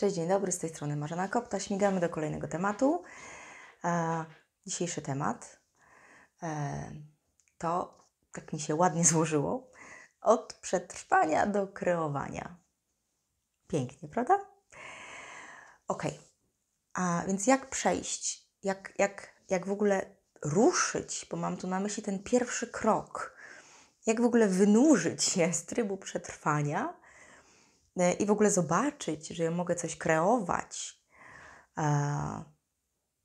Cześć, dzień dobry, z tej strony Marzena Kopta. Śmigamy do kolejnego tematu. E, dzisiejszy temat e, to, tak mi się ładnie złożyło, od przetrwania do kreowania. Pięknie, prawda? Ok, a więc jak przejść, jak, jak, jak w ogóle ruszyć, bo mam tu na myśli ten pierwszy krok, jak w ogóle wynurzyć się z trybu przetrwania E, i w ogóle zobaczyć, że ja mogę coś kreować. E,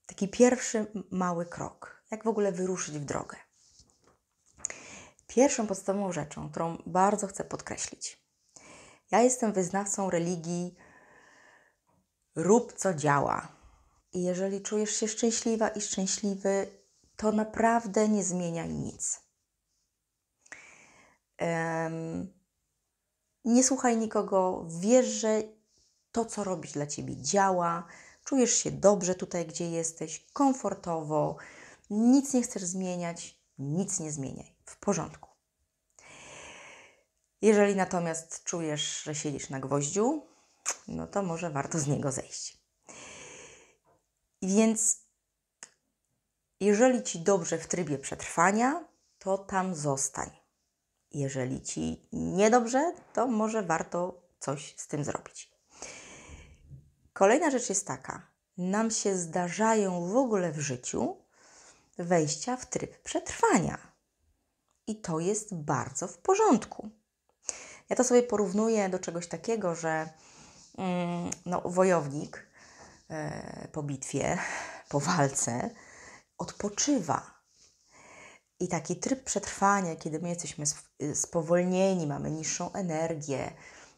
taki pierwszy mały krok. Jak w ogóle wyruszyć w drogę? Pierwszą podstawową rzeczą, którą bardzo chcę podkreślić. Ja jestem wyznawcą religii rób co działa. I jeżeli czujesz się szczęśliwa i szczęśliwy, to naprawdę nie zmieniaj nic. Um, nie słuchaj nikogo, wierz, że to, co robisz dla ciebie działa, czujesz się dobrze tutaj, gdzie jesteś, komfortowo, nic nie chcesz zmieniać, nic nie zmieniaj. W porządku. Jeżeli natomiast czujesz, że siedzisz na gwoździu, no to może warto z niego zejść. Więc jeżeli ci dobrze w trybie przetrwania, to tam zostań. Jeżeli ci niedobrze, to może warto coś z tym zrobić. Kolejna rzecz jest taka: nam się zdarzają w ogóle w życiu wejścia w tryb przetrwania. I to jest bardzo w porządku. Ja to sobie porównuję do czegoś takiego, że mm, no, wojownik y, po bitwie, po walce odpoczywa i taki tryb przetrwania, kiedy my jesteśmy y, spowolnieni, mamy niższą energię,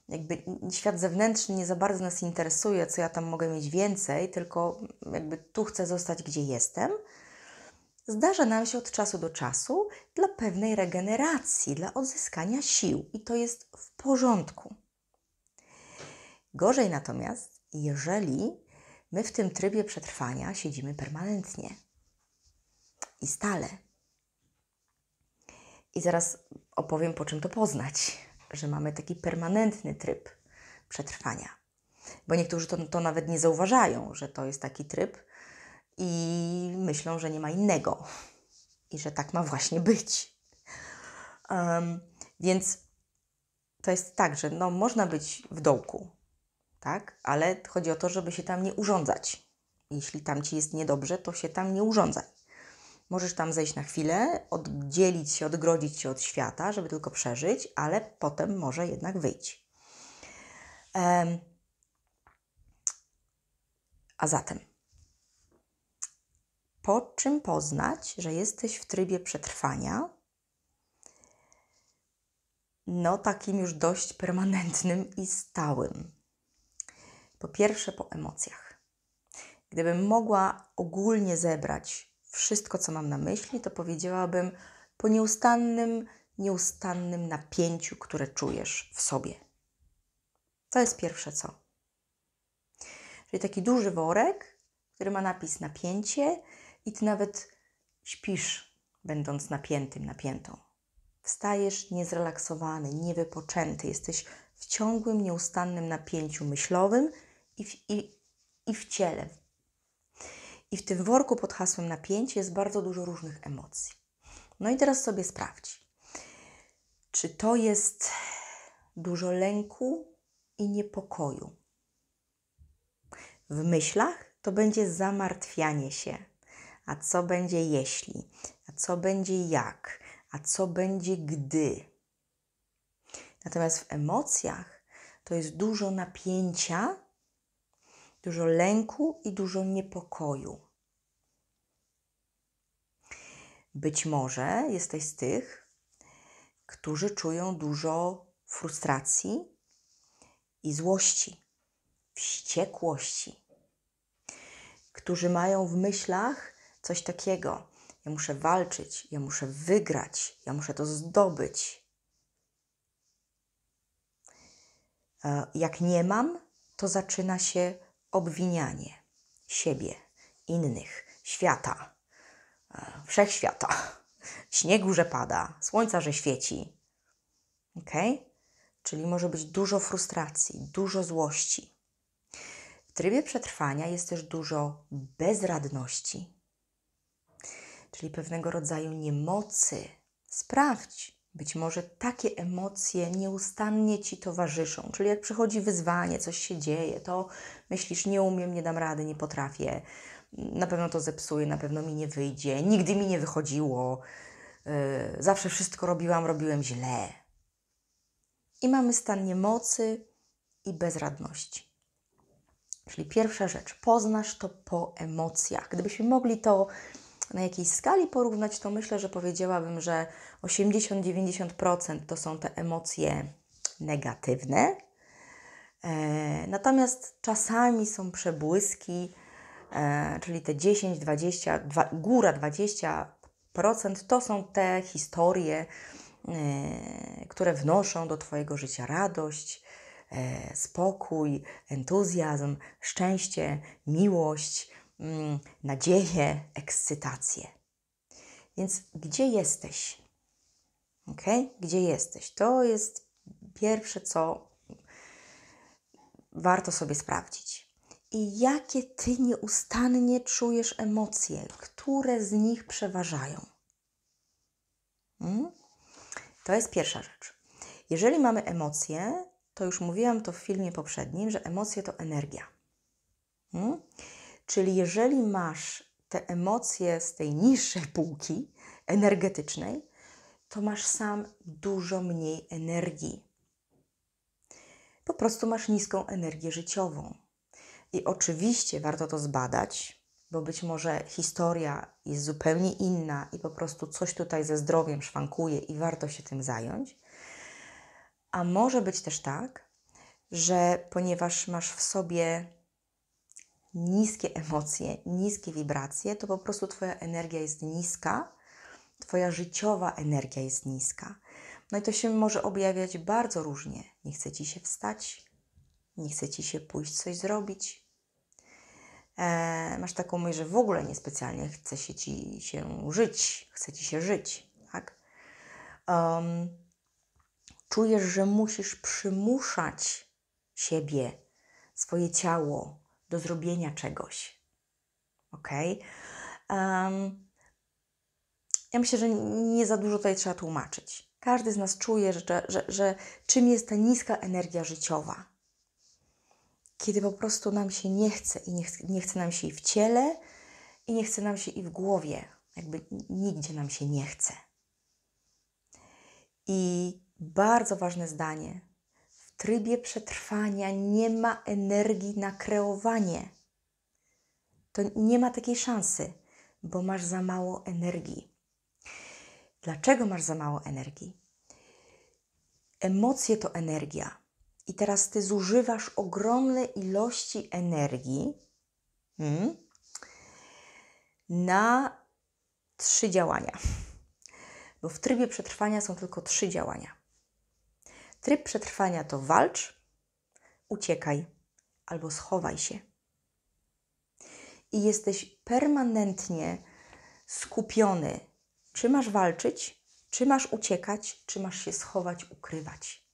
jakby świat zewnętrzny nie za bardzo nas interesuje, co ja tam mogę mieć więcej, tylko mm, jakby tu chcę zostać, gdzie jestem. Zdarza nam się od czasu do czasu dla pewnej regeneracji, dla odzyskania sił i to jest w porządku. Gorzej natomiast, jeżeli my w tym trybie przetrwania siedzimy permanentnie i stale. I zaraz opowiem, po czym to poznać, że mamy taki permanentny tryb przetrwania. Bo niektórzy to, to nawet nie zauważają, że to jest taki tryb i myślą, że nie ma innego i że tak ma właśnie być. Um, więc to jest tak, że no, można być w dołku, tak? ale chodzi o to, żeby się tam nie urządzać. Jeśli tam ci jest niedobrze, to się tam nie urządzać. Możesz tam zejść na chwilę, oddzielić się, odgrodzić się od świata, żeby tylko przeżyć, ale potem może jednak wyjść. A zatem, po czym poznać, że jesteś w trybie przetrwania? No, takim już dość permanentnym i stałym. Po pierwsze, po emocjach. Gdybym mogła ogólnie zebrać wszystko, co mam na myśli, to powiedziałabym po nieustannym, nieustannym napięciu, które czujesz w sobie. To jest pierwsze co. Czyli taki duży worek, który ma napis napięcie, i ty nawet śpisz, będąc napiętym, napiętą. Wstajesz niezrelaksowany, niewypoczęty, jesteś w ciągłym, nieustannym napięciu myślowym i w, i, i w ciele, i w tym worku pod hasłem napięcie jest bardzo dużo różnych emocji. No i teraz sobie sprawdź, czy to jest dużo lęku i niepokoju. W myślach to będzie zamartwianie się. A co będzie jeśli? A co będzie jak? A co będzie gdy? Natomiast w emocjach to jest dużo napięcia dużo lęku i dużo niepokoju. Być może jesteś z tych, którzy czują dużo frustracji i złości, wściekłości, którzy mają w myślach coś takiego: ja muszę walczyć, ja muszę wygrać, ja muszę to zdobyć. E, jak nie mam, to zaczyna się obwinianie siebie, innych, świata, e, wszechświata, śniegu, że pada, słońca, że świeci. Ok? Czyli może być dużo frustracji, dużo złości. W trybie przetrwania jest też dużo bezradności, czyli pewnego rodzaju niemocy. Sprawdź, być może takie emocje nieustannie ci towarzyszą, czyli jak przychodzi wyzwanie, coś się dzieje, to myślisz, nie umiem, nie dam rady, nie potrafię, na pewno to zepsuję, na pewno mi nie wyjdzie, nigdy mi nie wychodziło, yy, zawsze wszystko robiłam, robiłem źle. I mamy stan niemocy i bezradności. Czyli pierwsza rzecz, poznasz to po emocjach. Gdybyśmy mogli to na jakiejś skali porównać, to myślę, że powiedziałabym, że 80-90% to są te emocje negatywne. E, natomiast czasami są przebłyski, e, czyli te 10, 20, 2, góra 20% to są te historie, e, które wnoszą do Twojego życia radość, e, spokój, entuzjazm, szczęście, miłość Mm, nadzieję, ekscytację. Więc gdzie jesteś? Ok? Gdzie jesteś? To jest pierwsze, co warto sobie sprawdzić. I jakie ty nieustannie czujesz emocje, które z nich przeważają? Hmm? To jest pierwsza rzecz. Jeżeli mamy emocje, to już mówiłam to w filmie poprzednim, że emocje to energia. Hmm? Czyli jeżeli masz te emocje z tej niższej półki energetycznej, to masz sam dużo mniej energii. Po prostu masz niską energię życiową. I oczywiście warto to zbadać, bo być może historia jest zupełnie inna i po prostu coś tutaj ze zdrowiem szwankuje i warto się tym zająć. A może być też tak, że ponieważ masz w sobie niskie emocje, niskie wibracje, to po prostu Twoja energia jest niska, Twoja życiowa energia jest niska. No i to się może objawiać bardzo różnie. Nie chce Ci się wstać, nie chce Ci się pójść coś zrobić. Eee, masz taką myśl, że w ogóle niespecjalnie chce się Ci się żyć, chce Ci się żyć, tak? Um, czujesz, że musisz przymuszać siebie, swoje ciało, do zrobienia czegoś. Ok? Um, ja myślę, że nie za dużo tutaj trzeba tłumaczyć. Każdy z nas czuje, że, że, że czym jest ta niska energia życiowa. Kiedy po prostu nam się nie chce i nie, ch nie chce nam się i w ciele, i nie chce nam się i w głowie. Jakby nigdzie nam się nie chce. I bardzo ważne zdanie, trybie przetrwania nie ma energii na kreowanie. To nie ma takiej szansy, bo masz za mało energii. Dlaczego masz za mało energii? Emocje to energia. I teraz ty zużywasz ogromne ilości energii hmm, na trzy działania. Bo w trybie przetrwania są tylko trzy działania. Tryb przetrwania to walcz, uciekaj albo schowaj się. I jesteś permanentnie skupiony, czy masz walczyć, czy masz uciekać, czy masz się schować, ukrywać.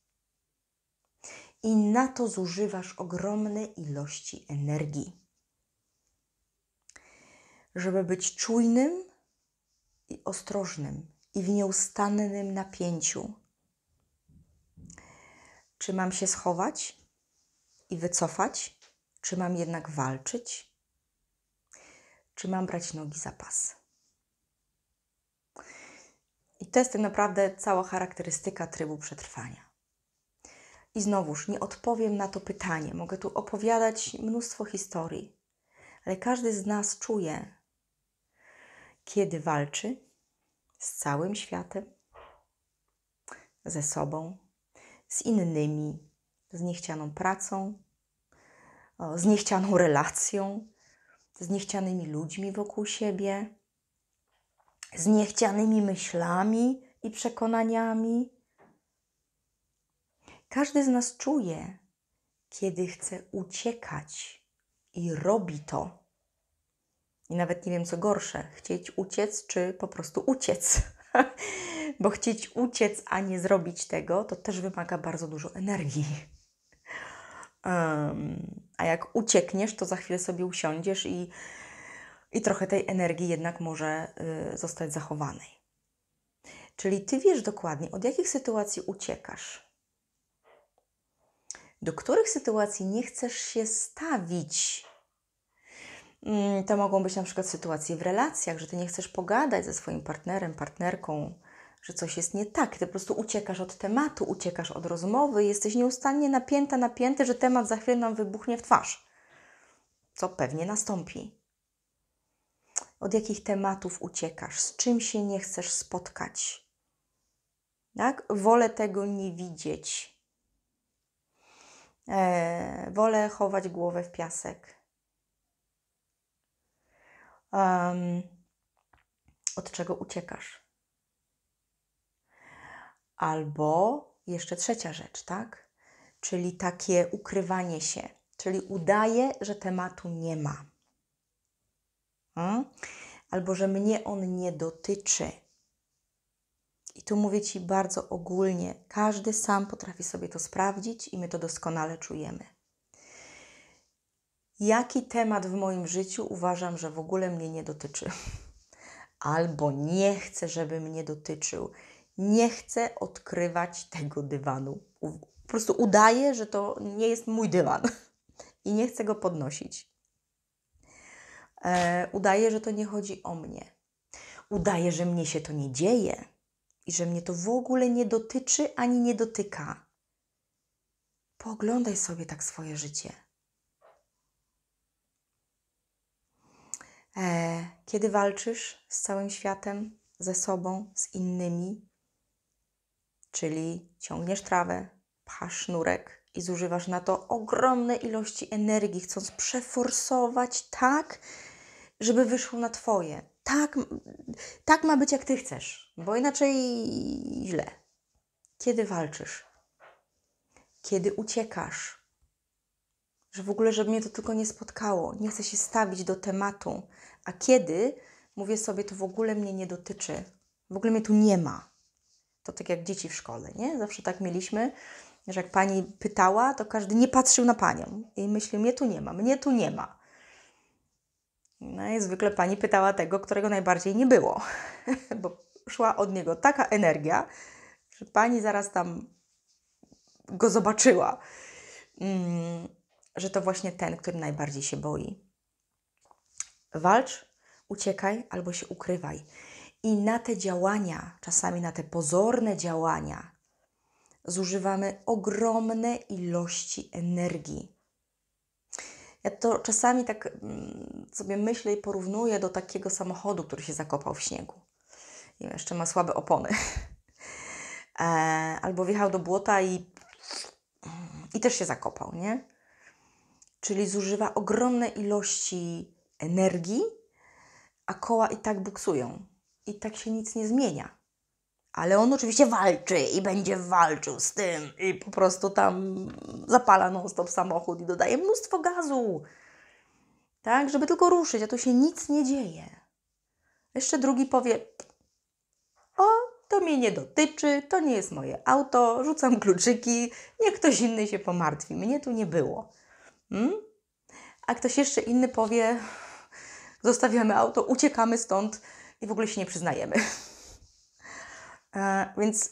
I na to zużywasz ogromne ilości energii. Żeby być czujnym i ostrożnym i w nieustannym napięciu, czy mam się schować i wycofać? Czy mam jednak walczyć? Czy mam brać nogi za pas? I to jest tak naprawdę cała charakterystyka trybu przetrwania. I znowuż nie odpowiem na to pytanie. Mogę tu opowiadać mnóstwo historii, ale każdy z nas czuje, kiedy walczy z całym światem, ze sobą, z innymi, z niechcianą pracą, z niechcianą relacją, z niechcianymi ludźmi wokół siebie, z niechcianymi myślami i przekonaniami. Każdy z nas czuje, kiedy chce uciekać i robi to. I nawet nie wiem, co gorsze, chcieć uciec czy po prostu uciec. bo chcieć uciec, a nie zrobić tego, to też wymaga bardzo dużo energii. Um, a jak uciekniesz, to za chwilę sobie usiądziesz i, i trochę tej energii jednak może y, zostać zachowanej. Czyli ty wiesz dokładnie, od jakich sytuacji uciekasz, do których sytuacji nie chcesz się stawić, Mm, to mogą być na przykład sytuacje w relacjach, że ty nie chcesz pogadać ze swoim partnerem, partnerką, że coś jest nie tak. Ty po prostu uciekasz od tematu, uciekasz od rozmowy, jesteś nieustannie napięta, napięty, że temat za chwilę nam wybuchnie w twarz. Co pewnie nastąpi. Od jakich tematów uciekasz, z czym się nie chcesz spotkać. Tak? Wolę tego nie widzieć. Eee, wolę chować głowę w piasek um, od czego uciekasz. Albo jeszcze trzecia rzecz, tak? Czyli takie ukrywanie się, czyli udaje, że tematu nie ma. Hmm? Albo że mnie on nie dotyczy. I tu mówię Ci bardzo ogólnie, każdy sam potrafi sobie to sprawdzić i my to doskonale czujemy jaki temat w moim życiu uważam, że w ogóle mnie nie dotyczy, albo nie chcę, żeby mnie dotyczył. Nie chcę odkrywać tego dywanu. Po prostu udaję, że to nie jest mój dywan i nie chcę go podnosić. E, udaję, że to nie chodzi o mnie. Udaję, że mnie się to nie dzieje i że mnie to w ogóle nie dotyczy ani nie dotyka. Poglądaj sobie tak swoje życie. E, kiedy walczysz z całym światem, ze sobą, z innymi, czyli ciągniesz trawę, pchasz sznurek i zużywasz na to ogromne ilości energii, chcąc przeforsować tak, żeby wyszło na Twoje. Tak, tak ma być, jak Ty chcesz, bo inaczej źle. Kiedy walczysz, kiedy uciekasz, że w ogóle, żeby mnie to tylko nie spotkało. Nie chcę się stawić do tematu. A kiedy mówię sobie, to w ogóle mnie nie dotyczy, w ogóle mnie tu nie ma. To tak jak dzieci w szkole, nie? Zawsze tak mieliśmy, że jak pani pytała, to każdy nie patrzył na panią i myślił, mnie tu nie ma, mnie tu nie ma. No i zwykle pani pytała tego, którego najbardziej nie było, bo szła od niego taka energia, że pani zaraz tam go zobaczyła. Mm że to właśnie ten, który najbardziej się boi. Walcz, uciekaj albo się ukrywaj. I na te działania, czasami na te pozorne działania, zużywamy ogromne ilości energii. Ja to czasami tak mm, sobie myślę i porównuję do takiego samochodu, który się zakopał w śniegu. I jeszcze ma słabe opony. E, albo wjechał do błota i, i też się zakopał, nie? czyli zużywa ogromne ilości energii, a koła i tak buksują. I tak się nic nie zmienia. Ale on oczywiście walczy i będzie walczył z tym i po prostu tam zapala non-stop samochód i dodaje mnóstwo gazu. Tak, żeby tylko ruszyć, a tu się nic nie dzieje. Jeszcze drugi powie: O, to mnie nie dotyczy, to nie jest moje auto, rzucam kluczyki, niech ktoś inny się pomartwi. Mnie tu nie było. Hmm? A ktoś jeszcze inny powie: zostawiamy auto, uciekamy stąd i w ogóle się nie przyznajemy. e, więc,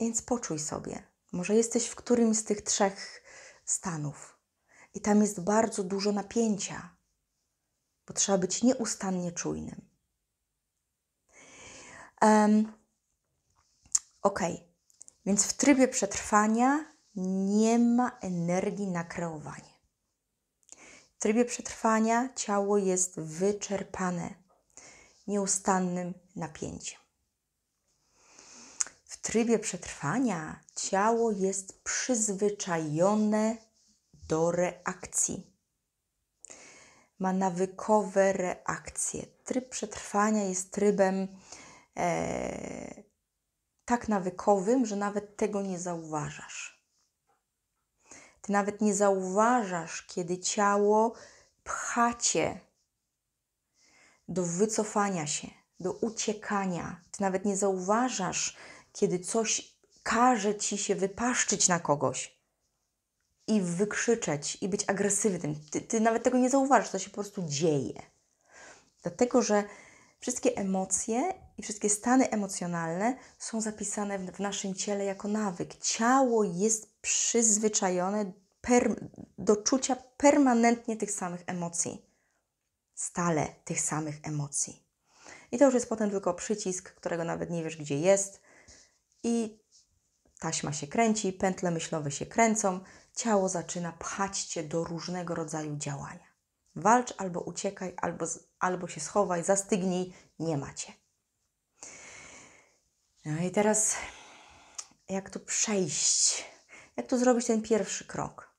więc poczuj sobie. Może jesteś w którymś z tych trzech stanów i tam jest bardzo dużo napięcia, bo trzeba być nieustannie czujnym. Um, ok, więc w trybie przetrwania nie ma energii na kreowanie. W trybie przetrwania ciało jest wyczerpane nieustannym napięciem. W trybie przetrwania ciało jest przyzwyczajone do reakcji. Ma nawykowe reakcje. Tryb przetrwania jest trybem e, tak nawykowym, że nawet tego nie zauważasz. Ty nawet nie zauważasz, kiedy ciało pcha cię do wycofania się, do uciekania. Ty nawet nie zauważasz, kiedy coś każe ci się wypaszczyć na kogoś i wykrzyczeć, i być agresywnym. Ty, ty nawet tego nie zauważasz, to się po prostu dzieje. Dlatego, że Wszystkie emocje i wszystkie stany emocjonalne są zapisane w, w naszym ciele jako nawyk. Ciało jest przyzwyczajone per, do czucia permanentnie tych samych emocji, stale tych samych emocji. I to już jest potem tylko przycisk, którego nawet nie wiesz, gdzie jest, i taśma się kręci, pętle myślowe się kręcą, ciało zaczyna pchać cię do różnego rodzaju działania. Walcz albo uciekaj, albo, albo się schowaj, zastygnij, nie macie. No i teraz, jak tu przejść? Jak tu zrobić ten pierwszy krok?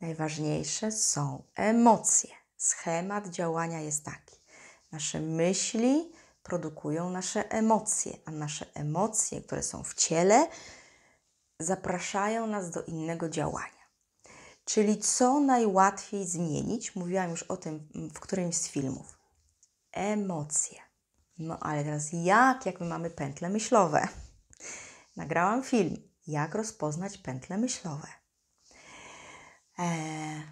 Najważniejsze są emocje. Schemat działania jest taki: nasze myśli produkują nasze emocje, a nasze emocje, które są w ciele, zapraszają nas do innego działania czyli co najłatwiej zmienić. Mówiłam już o tym w którymś z filmów. Emocje. No ale teraz jak, jak my mamy pętle myślowe? Nagrałam film, jak rozpoznać pętle myślowe. Eee,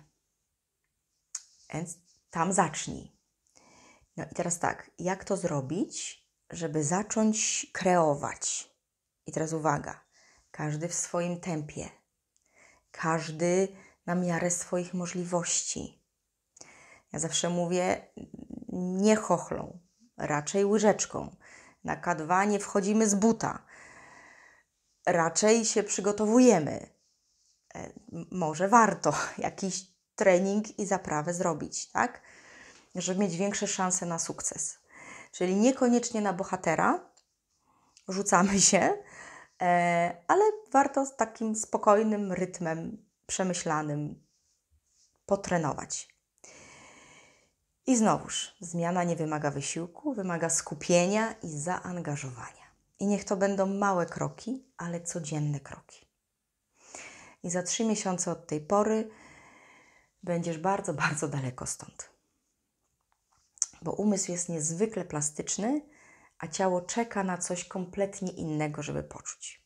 więc tam zacznij. No i teraz tak, jak to zrobić, żeby zacząć kreować? I teraz uwaga, każdy w swoim tempie, każdy na miarę swoich możliwości. Ja zawsze mówię nie chochlą, raczej łyżeczką. Na K2 nie wchodzimy z buta. Raczej się przygotowujemy. E, może warto jakiś trening i zaprawę zrobić, tak? Żeby mieć większe szanse na sukces. Czyli niekoniecznie na bohatera rzucamy się, e, ale warto z takim spokojnym rytmem przemyślanym potrenować. I znowuż, zmiana nie wymaga wysiłku, wymaga skupienia i zaangażowania. I niech to będą małe kroki, ale codzienne kroki. I za trzy miesiące od tej pory będziesz bardzo, bardzo daleko stąd. Bo umysł jest niezwykle plastyczny, a ciało czeka na coś kompletnie innego, żeby poczuć.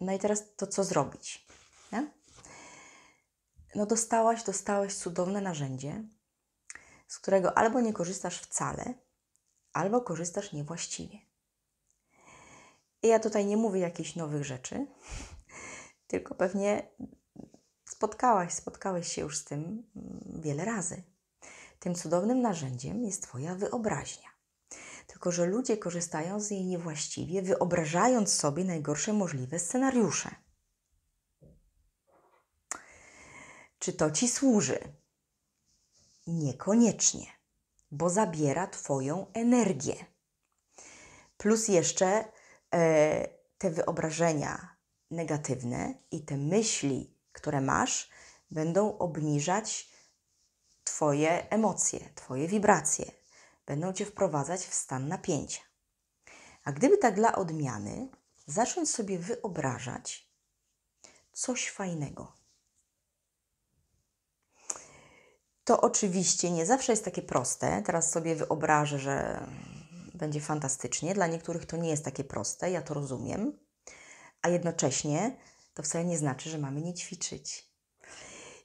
No i teraz to co zrobić? Nie? No dostałaś, dostałeś cudowne narzędzie, z którego albo nie korzystasz wcale, albo korzystasz niewłaściwie. I ja tutaj nie mówię jakichś nowych rzeczy, tylko pewnie spotkałaś, spotkałeś się już z tym mm, wiele razy. Tym cudownym narzędziem jest Twoja wyobraźnia tylko że ludzie korzystają z niej niewłaściwie, wyobrażając sobie najgorsze możliwe scenariusze. Czy to ci służy? Niekoniecznie, bo zabiera Twoją energię. Plus jeszcze e, te wyobrażenia negatywne i te myśli, które masz, będą obniżać Twoje emocje, Twoje wibracje, będą Cię wprowadzać w stan napięcia. A gdyby tak dla odmiany, zacząć sobie wyobrażać coś fajnego. To oczywiście nie zawsze jest takie proste. Teraz sobie wyobrażę, że będzie fantastycznie. Dla niektórych to nie jest takie proste, ja to rozumiem. A jednocześnie to wcale nie znaczy, że mamy nie ćwiczyć.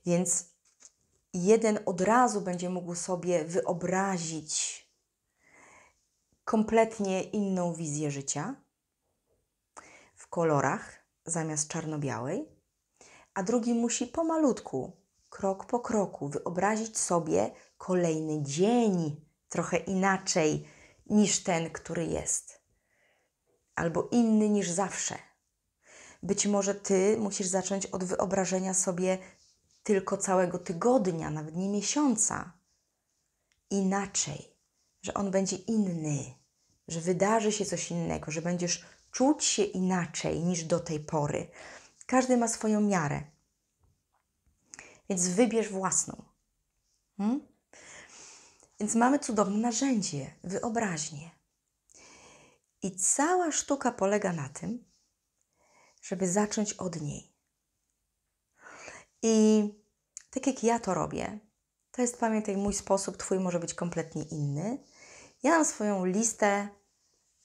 Więc jeden od razu będzie mógł sobie wyobrazić kompletnie inną wizję życia w kolorach zamiast czarno-białej, a drugi musi pomalutku, krok po kroku, wyobrazić sobie kolejny dzień trochę inaczej niż ten, który jest, albo inny niż zawsze. Być może ty musisz zacząć od wyobrażenia sobie tylko całego tygodnia, nawet nie miesiąca, inaczej że on będzie inny, że wydarzy się coś innego, że będziesz czuć się inaczej niż do tej pory. Każdy ma swoją miarę. Więc wybierz własną. Hmm? Więc mamy cudowne narzędzie, wyobraźnię. I cała sztuka polega na tym, żeby zacząć od niej. I tak jak ja to robię, to jest, pamiętaj, mój sposób, Twój może być kompletnie inny. Ja mam swoją listę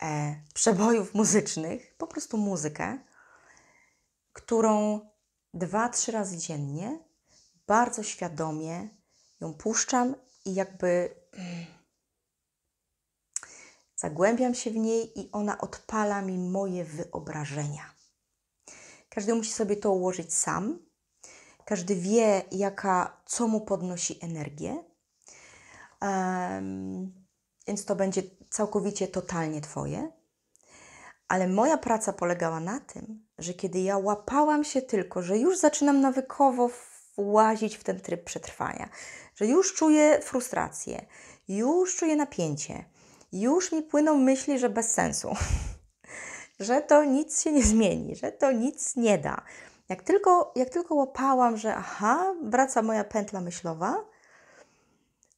e, przebojów muzycznych, po prostu muzykę, którą dwa, trzy razy dziennie bardzo świadomie ją puszczam i jakby mm, zagłębiam się w niej i ona odpala mi moje wyobrażenia. Każdy musi sobie to ułożyć sam. Każdy wie, jaka, co mu podnosi energię. Um, więc to będzie całkowicie totalnie Twoje. Ale moja praca polegała na tym, że kiedy ja łapałam się tylko, że już zaczynam nawykowo włazić w ten tryb przetrwania, że już czuję frustrację, już czuję napięcie, już mi płyną myśli, że bez sensu, że to nic się nie zmieni, że to nic nie da. Jak tylko, jak tylko łapałam, że aha, wraca moja pętla myślowa,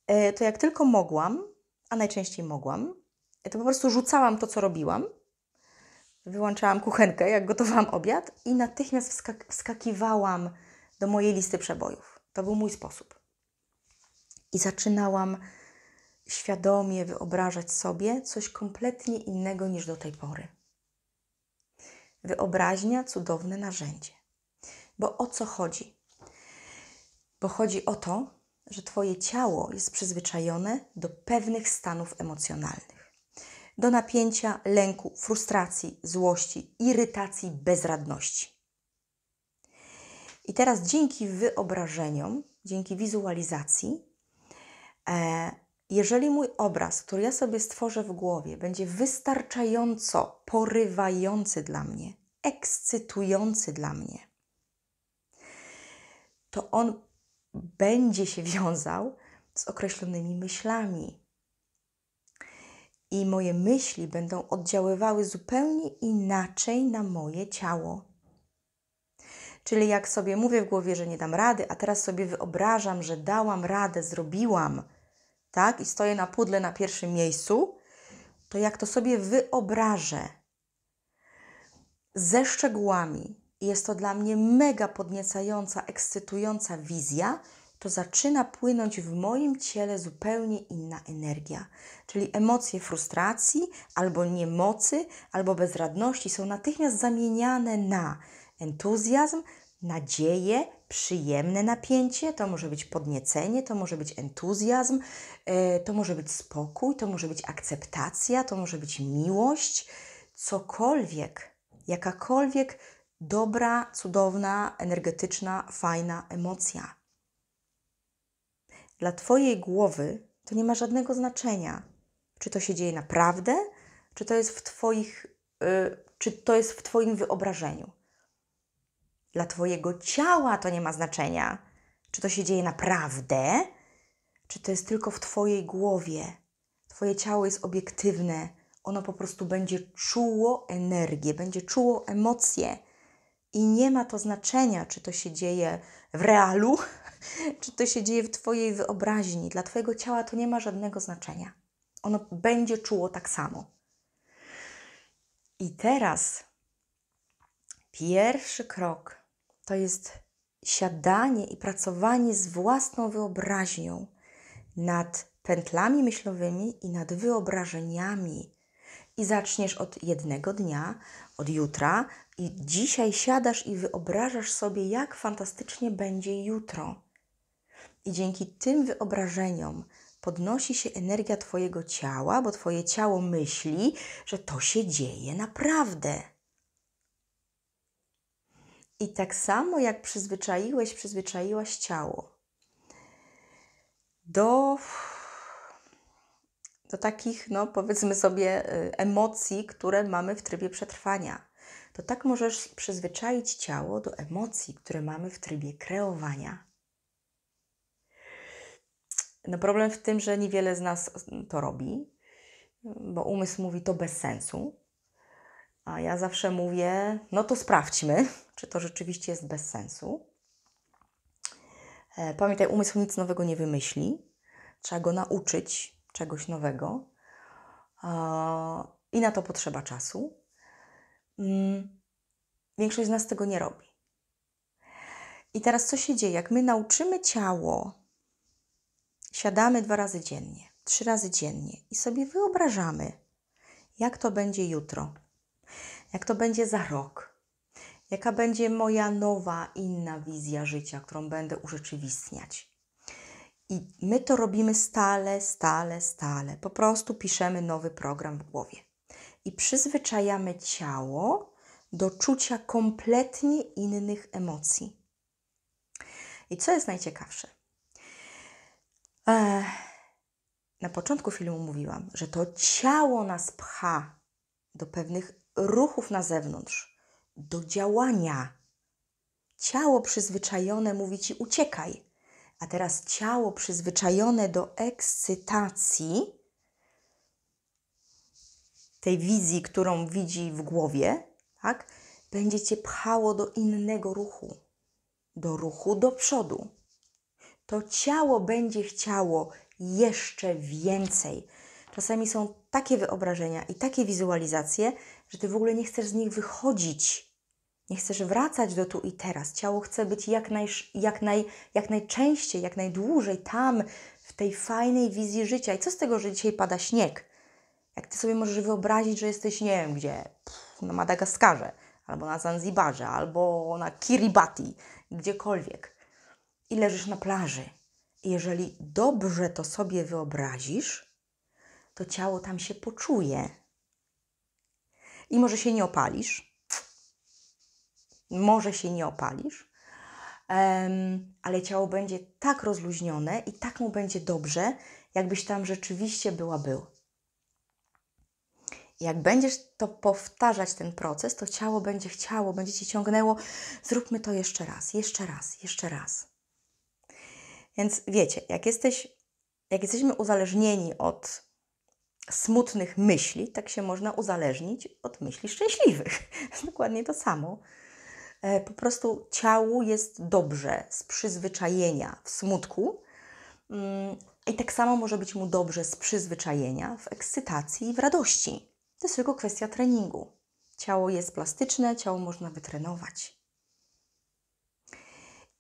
e, to jak tylko mogłam, a najczęściej mogłam, to po prostu rzucałam to, co robiłam, wyłączałam kuchenkę, jak gotowałam obiad i natychmiast wskakiwałam do mojej listy przebojów. To był mój sposób. I zaczynałam świadomie wyobrażać sobie coś kompletnie innego niż do tej pory. Wyobraźnia cudowne narzędzie. Bo o co chodzi? Bo chodzi o to, że Twoje ciało jest przyzwyczajone do pewnych stanów emocjonalnych. Do napięcia, lęku, frustracji, złości, irytacji, bezradności. I teraz dzięki wyobrażeniom, dzięki wizualizacji, e, jeżeli mój obraz, który ja sobie stworzę w głowie, będzie wystarczająco porywający dla mnie, ekscytujący dla mnie, to on będzie się wiązał z określonymi myślami. I moje myśli będą oddziaływały zupełnie inaczej na moje ciało. Czyli jak sobie mówię w głowie, że nie dam rady, a teraz sobie wyobrażam, że dałam radę, zrobiłam, tak, i stoję na pudle na pierwszym miejscu, to jak to sobie wyobrażę ze szczegółami, jest to dla mnie mega podniecająca, ekscytująca wizja, to zaczyna płynąć w moim ciele zupełnie inna energia. Czyli emocje frustracji, albo niemocy, albo bezradności są natychmiast zamieniane na entuzjazm, nadzieję, przyjemne napięcie, to może być podniecenie, to może być entuzjazm, e, to może być spokój, to może być akceptacja, to może być miłość, cokolwiek, jakakolwiek dobra, cudowna, energetyczna, fajna emocja. Dla Twojej głowy to nie ma żadnego znaczenia, czy to się dzieje naprawdę, czy to jest w, twoich, yy, czy to jest w Twoim wyobrażeniu. Dla Twojego ciała to nie ma znaczenia, czy to się dzieje naprawdę, czy to jest tylko w Twojej głowie. Twoje ciało jest obiektywne, ono po prostu będzie czuło energię, będzie czuło emocje i nie ma to znaczenia, czy to się dzieje w realu, czy to się dzieje w Twojej wyobraźni. Dla Twojego ciała to nie ma żadnego znaczenia. Ono będzie czuło tak samo. I teraz pierwszy krok to jest siadanie i pracowanie z własną wyobraźnią nad pętlami myślowymi i nad wyobrażeniami i zaczniesz od jednego dnia, od jutra, i dzisiaj siadasz i wyobrażasz sobie, jak fantastycznie będzie jutro. I dzięki tym wyobrażeniom podnosi się energia Twojego ciała, bo Twoje ciało myśli, że to się dzieje naprawdę. I tak samo jak przyzwyczaiłeś, przyzwyczaiłaś ciało do do takich, no powiedzmy sobie, y, emocji, które mamy w trybie przetrwania. To tak możesz przyzwyczaić ciało do emocji, które mamy w trybie kreowania. No problem w tym, że niewiele z nas to robi, bo umysł mówi to bez sensu, a ja zawsze mówię, no to sprawdźmy, czy to rzeczywiście jest bez sensu. E, pamiętaj, umysł nic nowego nie wymyśli, trzeba go nauczyć, czegoś nowego i na to potrzeba czasu. Mm, większość z nas tego nie robi. I teraz co się dzieje? Jak my nauczymy ciało, siadamy dwa razy dziennie, trzy razy dziennie i sobie wyobrażamy, jak to będzie jutro, jak to będzie za rok, jaka będzie moja nowa, inna wizja życia, którą będę urzeczywistniać. I my to robimy stale, stale, stale. Po prostu piszemy nowy program w głowie. I przyzwyczajamy ciało do czucia kompletnie innych emocji. I co jest najciekawsze? na początku filmu mówiłam, że to ciało nas pcha do pewnych ruchów na zewnątrz, do działania. Ciało przyzwyczajone mówi ci uciekaj, a teraz ciało przyzwyczajone do ekscytacji, tej wizji, którą widzi w głowie, tak, będzie cię pchało do innego ruchu, do ruchu do przodu. To ciało będzie chciało jeszcze więcej. Czasami są takie wyobrażenia i takie wizualizacje, że ty w ogóle nie chcesz z nich wychodzić nie chcesz wracać do tu i teraz. Ciało chce być jak, naj, jak, naj, jak najczęściej, jak najdłużej tam, w tej fajnej wizji życia. I co z tego, że dzisiaj pada śnieg? Jak ty sobie możesz wyobrazić, że jesteś, nie wiem gdzie, pff, na Madagaskarze, albo na Zanzibarze, albo na Kiribati, gdziekolwiek, i leżysz na plaży. I jeżeli dobrze to sobie wyobrazisz, to ciało tam się poczuje. I może się nie opalisz, może się nie opalisz, ale ciało będzie tak rozluźnione i tak mu będzie dobrze, jakbyś tam rzeczywiście była był. Jak będziesz to powtarzać ten proces, to ciało będzie chciało, będzie ci ciągnęło, zróbmy to jeszcze raz, jeszcze raz, jeszcze raz. Więc wiecie, jak, jesteś, jak jesteśmy uzależnieni od smutnych myśli, tak się można uzależnić od myśli szczęśliwych. Dokładnie to samo. E, po prostu ciału jest dobrze z przyzwyczajenia w smutku. Mm, I tak samo może być mu dobrze z przyzwyczajenia w ekscytacji i w radości. To jest tylko kwestia treningu. Ciało jest plastyczne, ciało można wytrenować.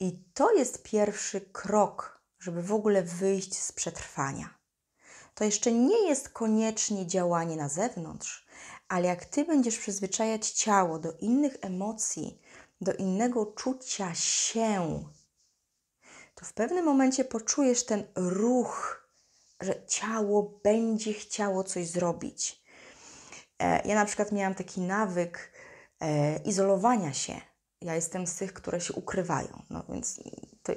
I to jest pierwszy krok, żeby w ogóle wyjść z przetrwania. To jeszcze nie jest koniecznie działanie na zewnątrz, ale jak ty będziesz przyzwyczajać ciało do innych emocji, do innego czucia się, to w pewnym momencie poczujesz ten ruch, że ciało będzie chciało coś zrobić. E, ja na przykład miałam taki nawyk e, izolowania się. Ja jestem z tych, które się ukrywają, no więc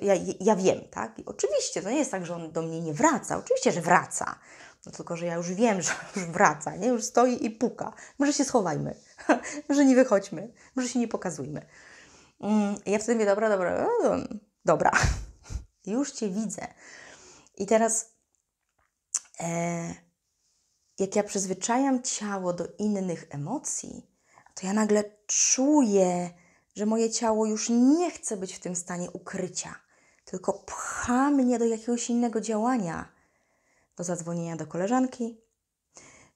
ja, ja wiem, tak? I oczywiście to nie jest tak, że on do mnie nie wraca. Oczywiście, że wraca. No tylko, że ja już wiem, że już wraca, nie? Już stoi i puka. Może się schowajmy, może nie wychodźmy, może się nie pokazujmy. Mm, ja wtedy mówię, dobra, dobra, no, no, dobra, już Cię widzę. I teraz, e, jak ja przyzwyczajam ciało do innych emocji, to ja nagle czuję, że moje ciało już nie chce być w tym stanie ukrycia, tylko pcha mnie do jakiegoś innego działania, do zadzwonienia do koleżanki,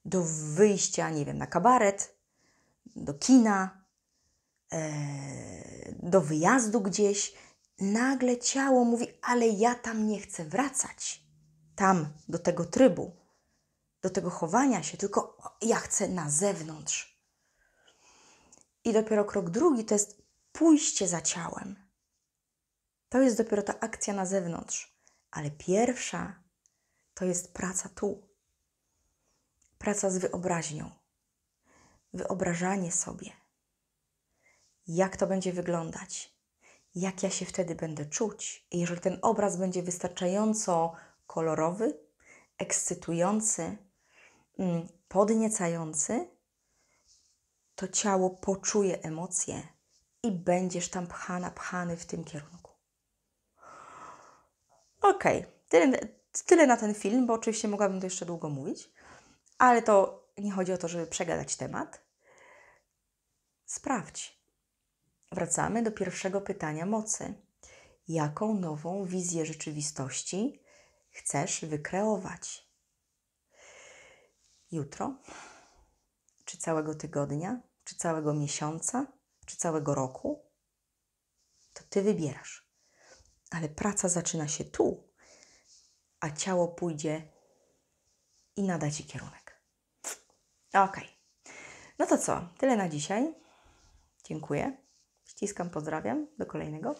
do wyjścia, nie wiem, na kabaret, do kina, E, do wyjazdu gdzieś, nagle ciało mówi: Ale ja tam nie chcę wracać. Tam, do tego trybu, do tego chowania się, tylko ja chcę na zewnątrz. I dopiero krok drugi to jest pójście za ciałem. To jest dopiero ta akcja na zewnątrz, ale pierwsza to jest praca tu. Praca z wyobraźnią, wyobrażanie sobie jak to będzie wyglądać, jak ja się wtedy będę czuć. I jeżeli ten obraz będzie wystarczająco kolorowy, ekscytujący, mm, podniecający, to ciało poczuje emocje i będziesz tam pchana, pchany w tym kierunku. Ok, tyle, tyle na ten film, bo oczywiście mogłabym to jeszcze długo mówić, ale to nie chodzi o to, żeby przegadać temat. Sprawdź Wracamy do pierwszego pytania mocy. Jaką nową wizję rzeczywistości chcesz wykreować? Jutro? Czy całego tygodnia? Czy całego miesiąca? Czy całego roku? To ty wybierasz. Ale praca zaczyna się tu, a ciało pójdzie i nada ci kierunek. Okej. Okay. No to co? Tyle na dzisiaj. Dziękuję. Ściskam, pozdrawiam. Do kolejnego.